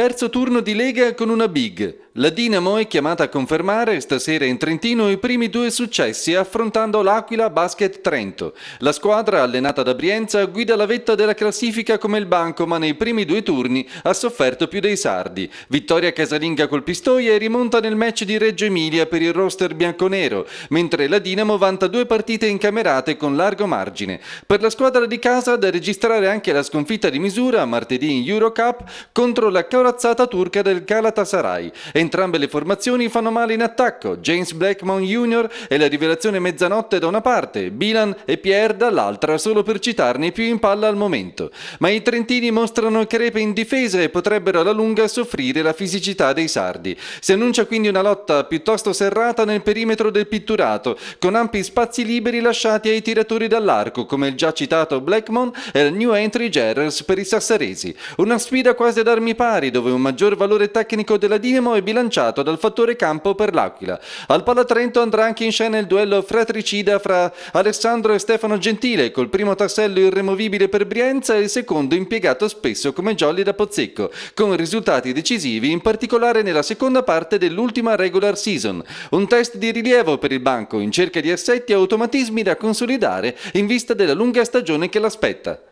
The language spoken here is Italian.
Terzo turno di Lega con una big. La Dinamo è chiamata a confermare stasera in Trentino i primi due successi affrontando l'Aquila Basket Trento. La squadra, allenata da Brienza, guida la vetta della classifica come il banco ma nei primi due turni ha sofferto più dei sardi. Vittoria casalinga col Pistoia e rimonta nel match di Reggio Emilia per il roster bianconero, mentre la Dinamo vanta due partite incamerate con largo margine. Per la squadra di casa da registrare anche la sconfitta di misura martedì in Eurocup contro la corazzata turca del Galatasaray. Entrambe le formazioni fanno male in attacco, James Blackmon Jr. e la rivelazione mezzanotte da una parte, Bilan e Pierre dall'altra, solo per citarne più in palla al momento. Ma i trentini mostrano crepe in difesa e potrebbero alla lunga soffrire la fisicità dei sardi. Si annuncia quindi una lotta piuttosto serrata nel perimetro del pitturato, con ampi spazi liberi lasciati ai tiratori dall'arco, come il già citato Blackmon e il new entry Gerrers per i sassaresi. Una sfida quasi ad armi pari, dove un maggior valore tecnico della Dinamo è Bilan rilanciato dal fattore campo per l'Aquila. Al Palatrento andrà anche in scena il duello fratricida fra Alessandro e Stefano Gentile, col primo tassello irremovibile per Brienza e il secondo impiegato spesso come jolly da Pozzecco, con risultati decisivi in particolare nella seconda parte dell'ultima regular season. Un test di rilievo per il banco in cerca di assetti e automatismi da consolidare in vista della lunga stagione che l'aspetta.